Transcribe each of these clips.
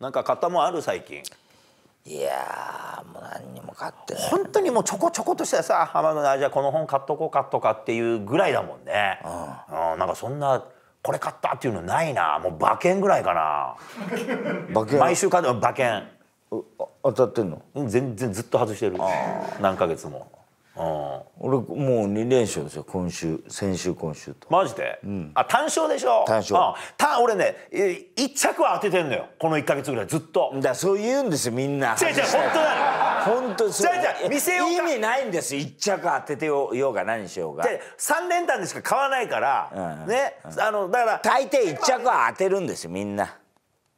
なんか買ったもんある最近いやもう何にも買ってない本当にもうちょこちょことしてさ浜野あじゃあこの本買っとこうかとかっていうぐらいだもんね、うんうん、なんかそんなこれ買ったっていうのないなもう馬券ぐらいかな馬券毎週買って馬券当たってんの全然ずっと外してる何ヶ月も俺もう2連勝ですよ今週先週今週とマジで、うん、あ単勝でしょ単勝、うん、た俺ね1着は当ててんのよこの1か月ぐらいずっとだそう言うんですよみんな違う違う本当なの本当そう違う違う店を意味ないんです1着当ててようが何しようが3連単でしか買わないから、うん、ね、あのだから大抵1着は当てるんですよみんな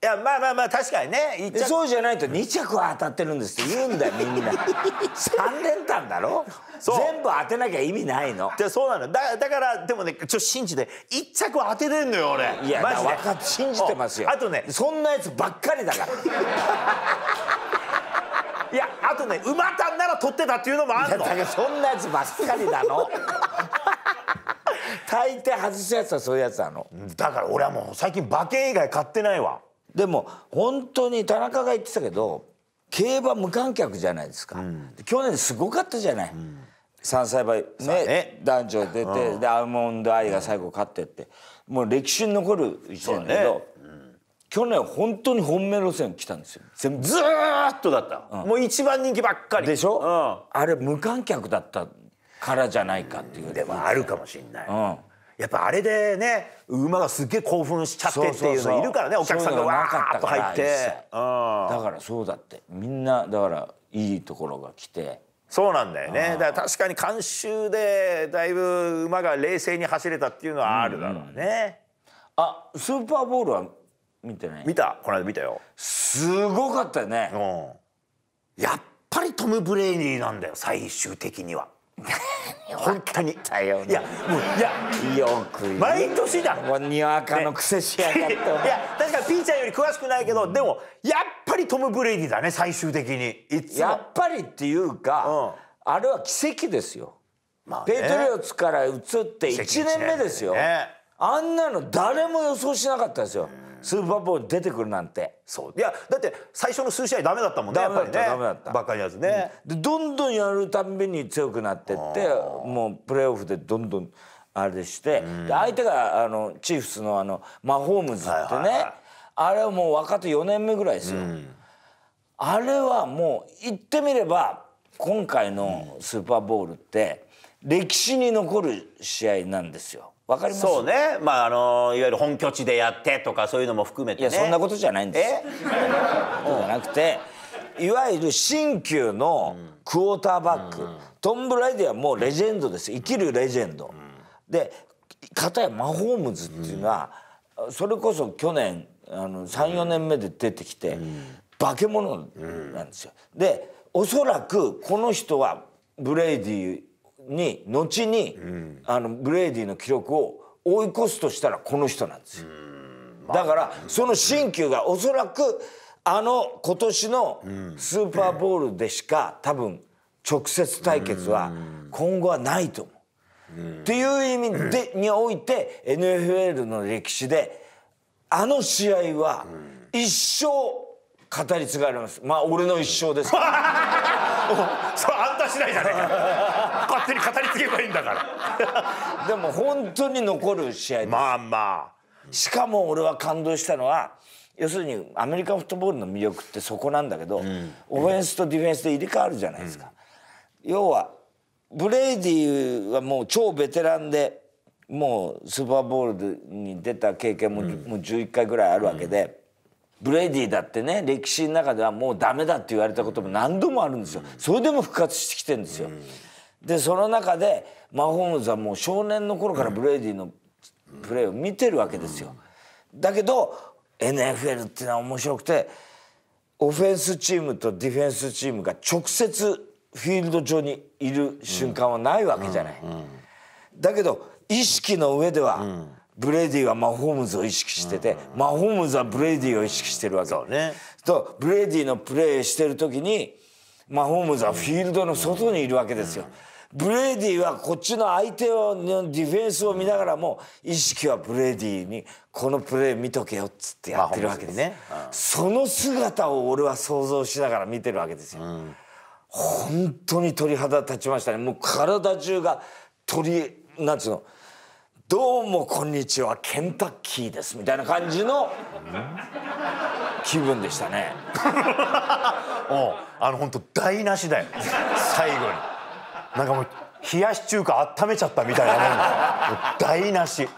いやまあまあまあ確かにねそうじゃないと2着は当たってるんですって言うんだよみんな3 連単だろ全部当てなきゃ意味ないのでそうなのだだからでもねちょっと信じて1着は当てれんのよ俺いやマジで分かって信じてますよあとねそんなやつばっかりだから いやあとね馬単なら取ってたっていうのもあるのだからそんなやつばっかりなの 大抵外すやつはそういうやつなのだから俺はもう最近馬券以外買ってないわでも本当に田中が言ってたけど競馬無観客じゃないですか、うん、去年すごかったじゃない、うん、3歳馬ねね男女出て、うん、でアーモンドアイが最後勝ってって、もう歴史に残る一年だけど、ねうん、去年本当に本命路線来たんですよずっとだった、もう一番人気ばっかりでしょ、あれ無観客だったからじゃないかっていうでもあるかもしんない、やっぱあれでね馬がすっげえ興奮しちゃってっていうのいるからねお客さんがわーっと入ってだからそうだってみんなだからいいところが来てそうなんだよねだから確かに観衆でだいぶ馬が冷静に走れたっていうのはあるだろうね、うん、あスーパーボールは見てない見たこの間見たよすごかったよね、うん、やっぱりトム・ブレイニーなんだよ最終的には。本当にいやもういやよく毎年だもうにわかの癖しやがって、ね、いや確かにピーちゃんより詳しくないけど、うん、でもやっぱりトム・ブレイディだね最終的にやっぱりっていうか、うん、あれは奇跡ですよ、まあね、ペトリオツから移って1年目ですよ、ね、あんなの誰も予想しなかったですよ、うんスーパーボール出てくるなんてそういやだって最初の数試合ダメだったもんねやっぱりねダメだったばっかりやつね、うん、でどんどんやるたんびに強くなってってもうプレーオフでどんどんあれして、うん、で相手があのチーフスのあのマホームズってね、はいはい、あれはもう若手4年目ぐらいですよ、うん、あれはもう言ってみれば今回のスーパーボウルって歴史に残る試合なんですよ。わかりますそうねまああのいわゆる本拠地でやってとかそういうのも含めて、ね、いやそんなことじゃないんですえ じゃなくていわゆる新旧のクォーターバック、うん、トム・ブライディはもうレジェンドです生きるレジェンド、うん、で片やマホームズっていうのは、うん、それこそ去年34年目で出てきて、化け物なんですよ。でおそらくこの人はブレイディに後に、うん、あのブレイディの記録を追い越すとしたらこの人なんですよ。まあ、だからその新旧がおそらくあの今年のスーパーボールでしか多分直接対決は今後はないと思う。っていう意味でにおいて NFL の歴史であの試合は一生語り継がれますまあ俺の一生です そうあんた次第じゃねえか手に語り継げばいいんだから でも本当に残る試合ですまあまあしかも俺は感動したのは要するにアメリカンフットボールの魅力ってそこなんだけど、うん、オフェンスとディフェンスで入れ替わるじゃないですか、うん、要はブレイディはもう超ベテランでもうスーパーボールに出た経験も,、もう11回ぐらいあるわけで。うんブレイディだってね歴史の中ではもうダメだって言われたことも何度もあるんですよそれでも復活してきてんですよ、うんでその中でマホームズはもう少年の頃からブレイディのプレーを見てるわけですよ。だけど NFL っていうのは面白くてオフェンスチームとディフェンスチームが直接フィールド上にいる瞬間はないわけじゃない。だけど意識の上では、ブレイディはマホームズを意識してて、マホームズはブレイディを意識してるわけ。そうね、とブレイディのプレーしてる時にマホームズはフィールドの外にいるわけですよ。ブレーディはこっちの相手をのディフェンスを見ながらも意識はブレーディにこのプレー見とけよっつってやってるわけです、ね、うん、その姿を俺は想像しながら見てるわけですよ、うん、本当に鳥肌立ちましたねもう体中が鳥なんつうのどうもこんにちはケンタッキーですみたいな感じの、うん気分でしたね おあの本当台無しだよ最後になんかもう冷やし中華温めちゃったみたいなもん台無し